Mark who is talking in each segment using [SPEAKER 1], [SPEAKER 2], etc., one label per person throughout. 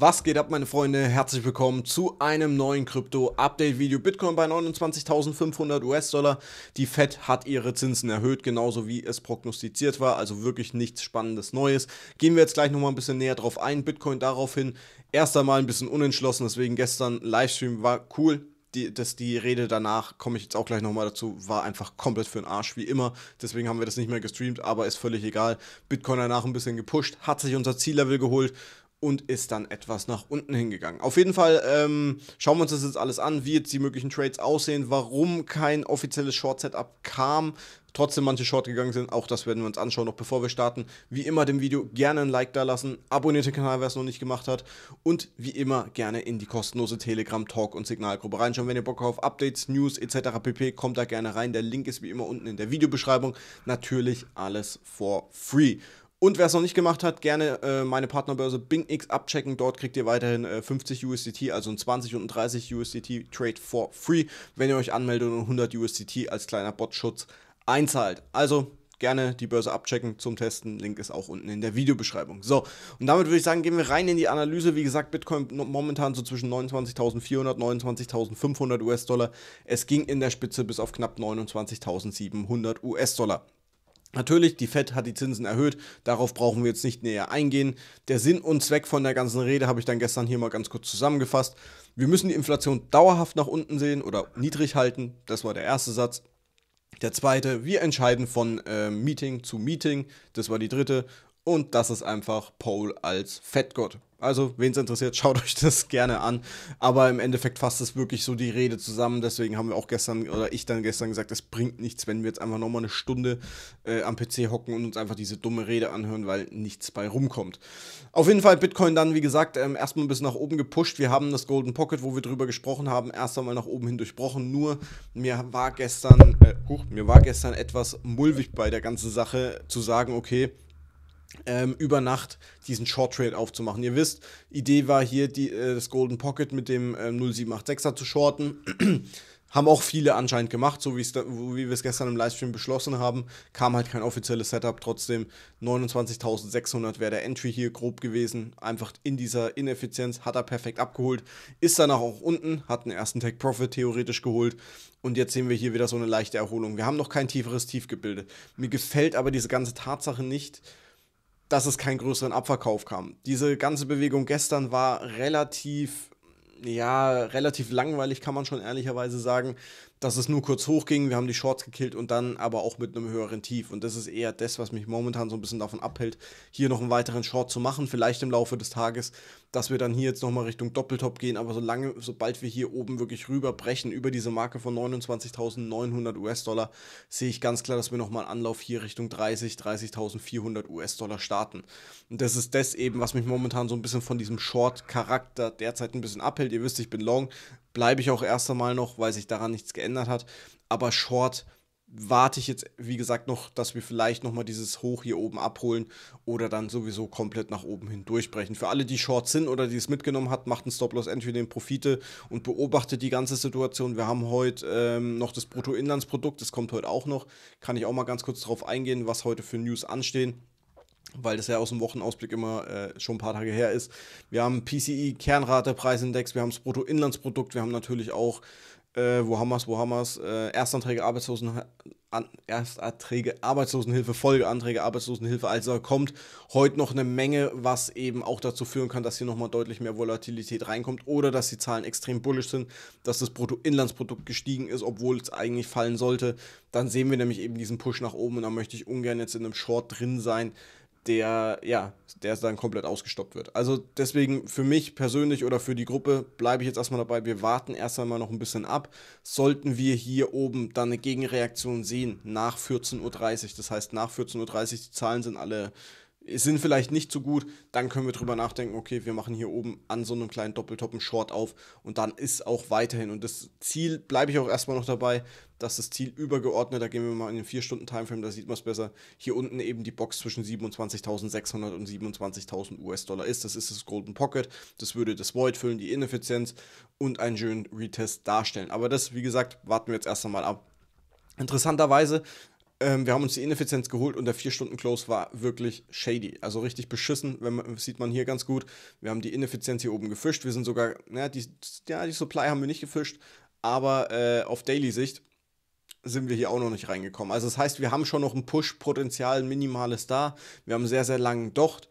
[SPEAKER 1] Was geht ab meine Freunde, herzlich willkommen zu einem neuen Krypto-Update-Video. Bitcoin bei 29.500 US-Dollar. Die Fed hat ihre Zinsen erhöht, genauso wie es prognostiziert war, also wirklich nichts Spannendes Neues. Gehen wir jetzt gleich nochmal ein bisschen näher drauf ein. Bitcoin daraufhin erst einmal ein bisschen unentschlossen, deswegen gestern Livestream war cool, die, das, die Rede danach, komme ich jetzt auch gleich nochmal dazu, war einfach komplett für den Arsch, wie immer. Deswegen haben wir das nicht mehr gestreamt, aber ist völlig egal. Bitcoin danach ein bisschen gepusht, hat sich unser Ziellevel geholt und ist dann etwas nach unten hingegangen. Auf jeden Fall ähm, schauen wir uns das jetzt alles an, wie jetzt die möglichen Trades aussehen, warum kein offizielles Short-Setup kam, trotzdem manche Short gegangen sind. Auch das werden wir uns anschauen, noch bevor wir starten. Wie immer dem Video gerne ein Like da lassen, abonniert den Kanal, wer es noch nicht gemacht hat und wie immer gerne in die kostenlose Telegram Talk und Signalgruppe reinschauen. Wenn ihr Bock auf Updates, News etc. pp. kommt da gerne rein. Der Link ist wie immer unten in der Videobeschreibung. Natürlich alles for free. Und wer es noch nicht gemacht hat, gerne äh, meine Partnerbörse BingX abchecken. Dort kriegt ihr weiterhin äh, 50 USDT, also ein 20 und ein 30 USDT Trade for free, wenn ihr euch anmeldet und 100 USDT als kleiner Botschutz einzahlt. Also gerne die Börse abchecken zum Testen. Link ist auch unten in der Videobeschreibung. So, und damit würde ich sagen, gehen wir rein in die Analyse. Wie gesagt, Bitcoin momentan so zwischen 29.400, 29.500 US-Dollar. Es ging in der Spitze bis auf knapp 29.700 US-Dollar. Natürlich, die FED hat die Zinsen erhöht, darauf brauchen wir jetzt nicht näher eingehen. Der Sinn und Zweck von der ganzen Rede habe ich dann gestern hier mal ganz kurz zusammengefasst. Wir müssen die Inflation dauerhaft nach unten sehen oder niedrig halten, das war der erste Satz. Der zweite, wir entscheiden von äh, Meeting zu Meeting, das war die dritte. Und das ist einfach Paul als Fettgott. Also, wen es interessiert, schaut euch das gerne an. Aber im Endeffekt fasst es wirklich so die Rede zusammen. Deswegen haben wir auch gestern, oder ich dann gestern gesagt, es bringt nichts, wenn wir jetzt einfach nochmal eine Stunde äh, am PC hocken und uns einfach diese dumme Rede anhören, weil nichts bei rumkommt. Auf jeden Fall Bitcoin dann, wie gesagt, ähm, erstmal ein bisschen nach oben gepusht. Wir haben das Golden Pocket, wo wir drüber gesprochen haben, erst einmal nach oben hin durchbrochen. Nur mir war gestern, äh, huch, mir war gestern etwas mulmig bei der ganzen Sache zu sagen, okay, ähm, über Nacht diesen Short Trade aufzumachen. Ihr wisst, Idee war hier, die, äh, das Golden Pocket mit dem äh, 0786er zu shorten. haben auch viele anscheinend gemacht, so da, wie wir es gestern im Livestream beschlossen haben. Kam halt kein offizielles Setup, trotzdem 29.600 wäre der Entry hier grob gewesen. Einfach in dieser Ineffizienz hat er perfekt abgeholt, ist danach auch unten, hat einen ersten Tech Profit theoretisch geholt und jetzt sehen wir hier wieder so eine leichte Erholung. Wir haben noch kein tieferes Tief gebildet. Mir gefällt aber diese ganze Tatsache nicht, dass es keinen größeren Abverkauf kam. Diese ganze Bewegung gestern war relativ, ja, relativ langweilig, kann man schon ehrlicherweise sagen dass es nur kurz hochging, wir haben die Shorts gekillt und dann aber auch mit einem höheren Tief. Und das ist eher das, was mich momentan so ein bisschen davon abhält, hier noch einen weiteren Short zu machen. Vielleicht im Laufe des Tages, dass wir dann hier jetzt nochmal Richtung Doppeltop gehen. Aber solange, sobald wir hier oben wirklich rüberbrechen über diese Marke von 29.900 US-Dollar, sehe ich ganz klar, dass wir nochmal Anlauf hier Richtung 30, 30.400 US-Dollar starten. Und das ist das eben, was mich momentan so ein bisschen von diesem Short-Charakter derzeit ein bisschen abhält. Ihr wisst, ich bin long bleibe ich auch erst einmal noch, weil sich daran nichts geändert hat. Aber Short warte ich jetzt, wie gesagt, noch, dass wir vielleicht nochmal dieses Hoch hier oben abholen oder dann sowieso komplett nach oben hin durchbrechen. Für alle, die Short sind oder die es mitgenommen hat, macht ein Stop-Loss entry den Profite und beobachtet die ganze Situation. Wir haben heute ähm, noch das Bruttoinlandsprodukt, das kommt heute auch noch. Kann ich auch mal ganz kurz darauf eingehen, was heute für News anstehen weil das ja aus dem Wochenausblick immer äh, schon ein paar Tage her ist. Wir haben PCI, e, Kernrate, Preisindex, wir haben das Bruttoinlandsprodukt, wir haben natürlich auch, äh, wo haben wir wo haben wir's, äh, Erstanträge, Arbeitslosen, An Ersterträge, Arbeitslosenhilfe, Folgeanträge, Arbeitslosenhilfe. Also kommt heute noch eine Menge, was eben auch dazu führen kann, dass hier nochmal deutlich mehr Volatilität reinkommt oder dass die Zahlen extrem bullisch sind, dass das Bruttoinlandsprodukt gestiegen ist, obwohl es eigentlich fallen sollte. Dann sehen wir nämlich eben diesen Push nach oben und da möchte ich ungern jetzt in einem Short drin sein der, ja, der dann komplett ausgestoppt wird. Also deswegen für mich persönlich oder für die Gruppe bleibe ich jetzt erstmal dabei, wir warten erst einmal noch ein bisschen ab. Sollten wir hier oben dann eine Gegenreaktion sehen nach 14.30 Uhr, das heißt nach 14.30 Uhr, die Zahlen sind alle sind vielleicht nicht so gut, dann können wir drüber nachdenken, okay, wir machen hier oben an so einem kleinen Doppeltoppen Short auf und dann ist auch weiterhin. Und das Ziel bleibe ich auch erstmal noch dabei, dass das Ziel übergeordnet, da gehen wir mal in den 4-Stunden-Timeframe, da sieht man es besser, hier unten eben die Box zwischen 27.600 und 27.000 US-Dollar ist. Das ist das Golden Pocket, das würde das Void füllen, die Ineffizienz und einen schönen Retest darstellen. Aber das, wie gesagt, warten wir jetzt erst einmal ab. Interessanterweise ähm, wir haben uns die Ineffizienz geholt und der 4-Stunden-Close war wirklich shady. Also richtig beschissen, man, sieht man hier ganz gut. Wir haben die Ineffizienz hier oben gefischt. Wir sind sogar, ja, die, ja, die Supply haben wir nicht gefischt, aber äh, auf Daily-Sicht sind wir hier auch noch nicht reingekommen. Also das heißt, wir haben schon noch ein Push-Potenzial, ein minimales da. Wir haben sehr, sehr langen Docht.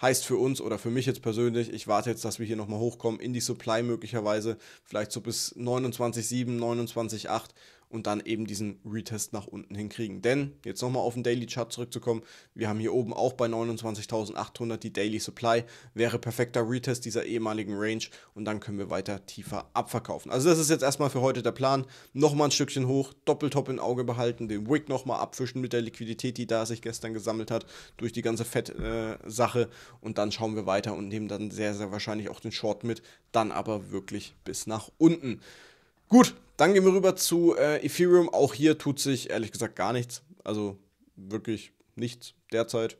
[SPEAKER 1] Heißt für uns oder für mich jetzt persönlich, ich warte jetzt, dass wir hier nochmal hochkommen in die Supply möglicherweise, vielleicht so bis 29,7, 29,8 und dann eben diesen Retest nach unten hinkriegen. Denn, jetzt nochmal auf den Daily Chart zurückzukommen, wir haben hier oben auch bei 29.800 die Daily Supply, wäre perfekter Retest dieser ehemaligen Range und dann können wir weiter tiefer abverkaufen. Also das ist jetzt erstmal für heute der Plan. Nochmal ein Stückchen hoch, Doppeltop im Auge behalten, den Wick nochmal abfischen mit der Liquidität, die da sich gestern gesammelt hat, durch die ganze Fett-Sache äh, und dann schauen wir weiter und nehmen dann sehr, sehr wahrscheinlich auch den Short mit, dann aber wirklich bis nach unten. Gut, dann gehen wir rüber zu äh, Ethereum. Auch hier tut sich ehrlich gesagt gar nichts. Also wirklich nichts derzeit.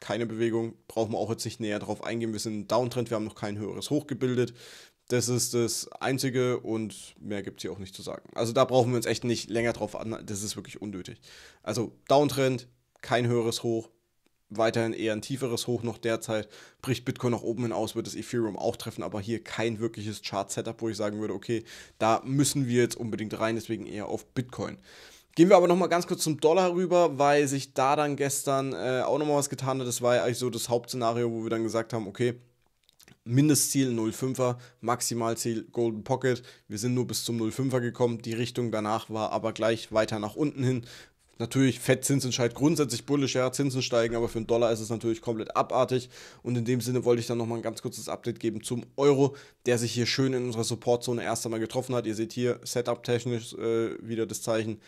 [SPEAKER 1] Keine Bewegung. Brauchen wir auch jetzt nicht näher drauf eingehen. Wir sind im Downtrend. Wir haben noch kein höheres Hoch gebildet. Das ist das Einzige und mehr gibt es hier auch nicht zu sagen. Also da brauchen wir uns echt nicht länger drauf an. Das ist wirklich unnötig. Also Downtrend, kein höheres Hoch, weiterhin eher ein tieferes Hoch noch derzeit. Bricht Bitcoin nach oben hinaus, wird das Ethereum auch treffen, aber hier kein wirkliches Chart-Setup, wo ich sagen würde, okay, da müssen wir jetzt unbedingt rein, deswegen eher auf Bitcoin. Gehen wir aber nochmal ganz kurz zum Dollar rüber, weil sich da dann gestern äh, auch nochmal was getan hat. Das war ja eigentlich so das Hauptszenario, wo wir dann gesagt haben, okay, Mindestziel 0,5er, Maximalziel Golden Pocket. Wir sind nur bis zum 0,5er gekommen. Die Richtung danach war aber gleich weiter nach unten hin. Natürlich, Fed-Zinsentscheid grundsätzlich bullish, ja, Zinsen steigen, aber für einen Dollar ist es natürlich komplett abartig. Und in dem Sinne wollte ich dann nochmal ein ganz kurzes Update geben zum Euro, der sich hier schön in unserer Supportzone erst einmal getroffen hat. Ihr seht hier setup-technisch äh, wieder das Zeichen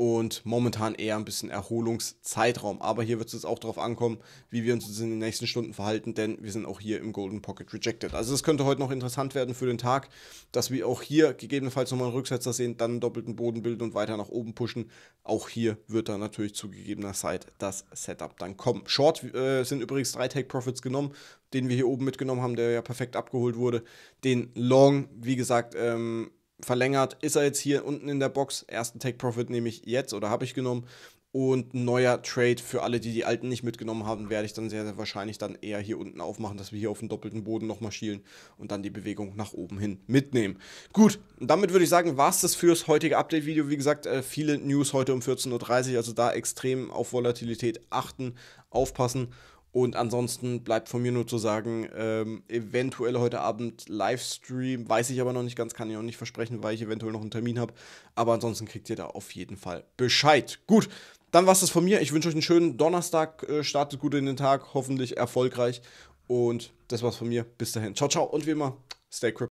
[SPEAKER 1] und momentan eher ein bisschen Erholungszeitraum. Aber hier wird es jetzt auch darauf ankommen, wie wir uns in den nächsten Stunden verhalten, denn wir sind auch hier im Golden Pocket Rejected. Also es könnte heute noch interessant werden für den Tag, dass wir auch hier gegebenenfalls nochmal einen Rücksetzer sehen, dann einen doppelten Boden bilden und weiter nach oben pushen. Auch hier wird dann natürlich zu gegebener Zeit das Setup dann kommen. Short äh, sind übrigens drei Take Profits genommen, den wir hier oben mitgenommen haben, der ja perfekt abgeholt wurde. Den Long, wie gesagt, ähm, verlängert, ist er jetzt hier unten in der Box. Ersten Take Profit nehme ich jetzt oder habe ich genommen. Und ein neuer Trade für alle, die die alten nicht mitgenommen haben, werde ich dann sehr, sehr wahrscheinlich dann eher hier unten aufmachen, dass wir hier auf dem doppelten Boden nochmal schielen und dann die Bewegung nach oben hin mitnehmen. Gut, damit würde ich sagen, war es das fürs heutige Update-Video. Wie gesagt, äh, viele News heute um 14.30 Uhr, also da extrem auf Volatilität achten, aufpassen. Und ansonsten bleibt von mir nur zu sagen, ähm, eventuell heute Abend Livestream, weiß ich aber noch nicht ganz, kann ich auch nicht versprechen, weil ich eventuell noch einen Termin habe. Aber ansonsten kriegt ihr da auf jeden Fall Bescheid. Gut, dann war es das von mir. Ich wünsche euch einen schönen Donnerstag, äh, startet gut in den Tag, hoffentlich erfolgreich. Und das war's von mir. Bis dahin. Ciao, ciao und wie immer, stay crypto.